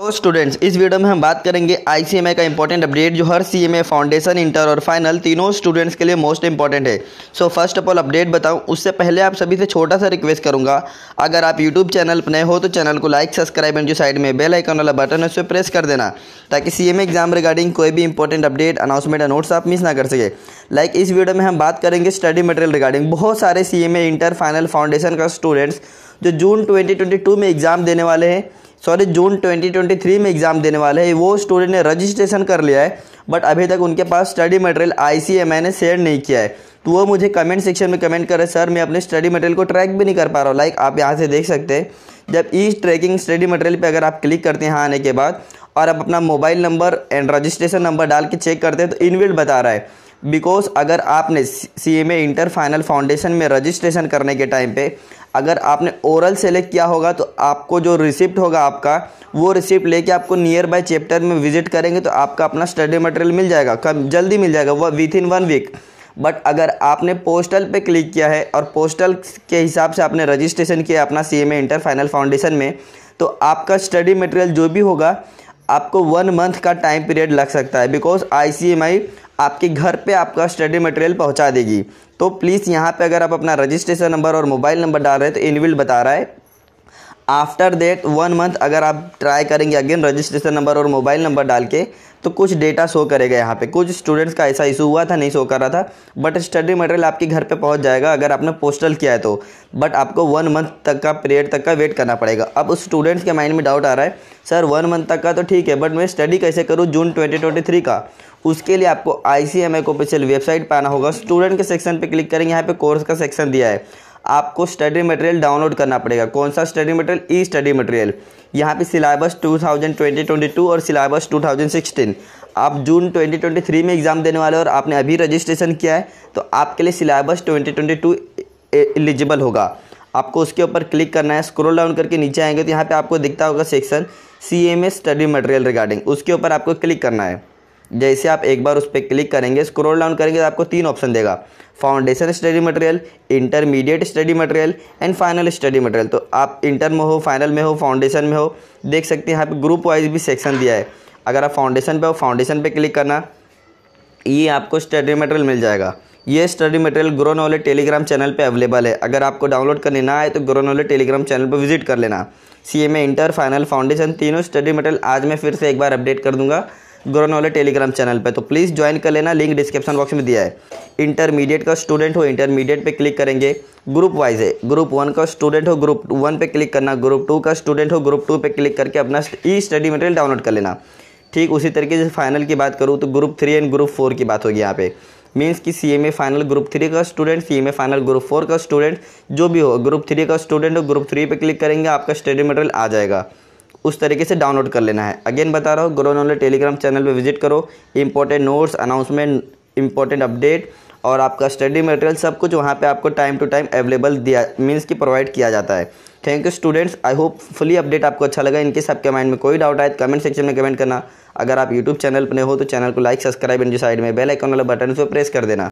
तो स्टूडेंट्स इस वीडियो में हम बात करेंगे आईसीएमए का इंपॉर्टेंट अपडेट जो हर सीएमए फाउंडेशन इंटर और फाइनल तीनों स्टूडेंट्स के लिए मोस्ट इंपॉर्टेंट है so first of all update बताऊं उससे पहले आप सभी से छोटा सा रिक्वेस्ट करूंगा अगर आप यूट्यूब चैनल पर नए हो तो चैनल को लाइक सब्सक्राइब एंड जो साइड में बेल आइकन वाला बटन है उस प्रेस कर देना ताकि सी एग्जाम रिगार्डिंग कोई भी इंपॉर्टेंट अपडेट अनाउंसमेंट या नोट्स आप मिस ना कर सके लाइक इस वीडियो में हम बात करेंगे स्टडी मटेरियल रिगार्डिंग बहुत सारे सी इंटर फाइनल फाउंडेशन का स्टूडेंट्स जो जून ट्वेंटी में एग्ज़ाम देने वाले हैं सॉरी जून 2023 में एग्ज़ाम देने वाले हैं वो स्टूडेंट ने रजिस्ट्रेशन कर लिया है बट अभी तक उनके पास स्टडी मटेरियल आई ने शेयर नहीं किया है तो वो मुझे कमेंट सेक्शन में कमेंट करे सर मैं अपने स्टडी मटेरियल को ट्रैक भी नहीं कर पा रहा हूँ लाइक आप यहाँ से देख सकते हैं जब ई ट्रैकिंग स्टडी मटेरियल पर अगर आप क्लिक करते हैं यहाँ आने के बाद और आप अपना mobile number and registration number डाल के चेक करते हैं तो इनविल्ड बता रहा है बिकॉज अगर आपने C M inter final foundation में रजिस्ट्रेशन करने के टाइम पे अगर आपने ओरल सेलेक्ट किया होगा तो आपको जो रिसिप्ट होगा आपका वो रिसिप्ट लेके आपको नियर बाय चैप्टर में विजिट करेंगे तो आपका अपना स्टडी मटेरियल मिल जाएगा कब जल्दी मिल जाएगा वह within one week but अगर आपने पोस्टल पे क्लिक किया है और पोस्टल के हिसाब से आपने रजिस्ट्रेशन किया अपना C M inter final foundation में तो आपका स्टडी मटेरियल जो भी होगा आपको वन मंथ का टाइम पीरियड लग सकता है बिकॉज आई सी एम आई आपके घर पे आपका स्टडी मटेरियल पहुंचा देगी तो प्लीज़ यहाँ पे अगर आप अपना रजिस्ट्रेशन नंबर और मोबाइल नंबर डाल रहे हैं तो इनविल बता रहा है आफ्टर दैट वन मंथ अगर आप ट्राई करेंगे अगेन रजिस्ट्रेशन नंबर और मोबाइल नंबर डाल के तो कुछ डेटा शो करेगा यहाँ पे कुछ स्टूडेंट्स का ऐसा इशू हुआ था नहीं शो कर रहा था बट स्टडी मटेरियल आपके घर पे पहुँच जाएगा अगर आपने पोस्टल किया है तो बट आपको वन मंथ तक का पीरियड तक का वेट करना पड़ेगा अब उस स्टूडेंट्स के माइंड में डाउट आ रहा है सर वन मंथ तक का तो ठीक है बट मैं स्टडी कैसे करूँ जून ट्वेंटी का उसके लिए आपको I C M official website पर आना होगा स्टूडेंट के सेक्शन पर क्लिक करेंगे यहाँ पर कोर्स का सेक्शन दिया है आपको स्टडी मटेरियल डाउनलोड करना पड़ेगा कौन सा study material E study material यहाँ पे सिलेबस 2020-22 और सिलेबस 2016 आप जून 2023 में एग्ज़ाम देने वाले और आपने अभी रजिस्ट्रेशन किया है तो आपके लिए सिलेबस 2022 एलिजिबल होगा आपको उसके ऊपर क्लिक करना है स्क्रॉल डाउन करके नीचे आएंगे तो यहाँ पे आपको दिखता होगा section C M study material regarding उसके ऊपर आपको क्लिक करना है जैसे आप एक बार उस पर क्लिक करेंगे स्क्रोल डाउन करेंगे तो आपको तीन ऑप्शन देगा foundation study material intermediate study material and final study material तो आप इंटर में हो फाइनल में हो फाउंडेशन में हो देख सकते हैं यहाँ पे ग्रुप वाइज भी सेक्शन दिया है अगर आप फाउंडेशन पे हो फाउंडेशन पे क्लिक करना ये आपको स्टडी मटेरियल मिल जाएगा ये study material Grow knowledge Telegram channel पे अवेलेबल है अगर आपको डाउनलोड करने ना आए तो ग्रो नॉलेज टेलीग्राम चैनल पर विजिट कर लेना C M A inter final foundation तीनों स्टडी मटेरियल आज मैं फिर से एक बार अपडेट कर दूंगा ग्रो नॉलेज टेलीग्राम चैनल पे तो प्लीज़ ज्वाइन कर लेना लिंक डिस्क्रिप्शन बॉक्स में दिया है इंटरमीडिएट का स्टूडेंट हो इंटरमीडिएट पे क्लिक करेंगे ग्रुप वाइज है ग्रुप वन का स्टूडेंट हो ग्रुप वन पे क्लिक करना ग्रुप टू का स्टूडेंट हो ग्रुप टू पे क्लिक करके अपना ई स्टडी मटेरियल डाउनलोड कर लेना ठीक उसी तरीके से फाइनल की बात करूँ तो group three and group four की बात होगी यहाँ पे मीन्स कि C M A final group three का student C M A final group four का स्टूडेंट जो भी हो ग्रुप थ्री का स्टूडेंट हो ग्रुप थ्री पे क्लिक करेंगे आपका स्टडी मटेरियल आ जाएगा उस तरीके से डाउनलोड कर लेना है अगेन बता रहा हूँ ग्रो नॉलेज टेलीग्राम चैनल पर विजिट करो important notes announcement important update और आपका स्टडी मटेरियल सब कुछ वहाँ पे आपको टाइम टू टाइम अवेलेबल दिया मीन्स कि प्रोवाइड किया जाता है thank you students I hope fully update आपको अच्छा लगा इनके सबके माइंड में कोई डाउट आए तो कमेंट सेक्शन में कमेंट करना अगर आप यूट्यूब चैनल पर हो तो चैनल को लाइक सब्सक्राइब एंड साइड में बेल आइकन वाला बटन उस प्रेस कर देना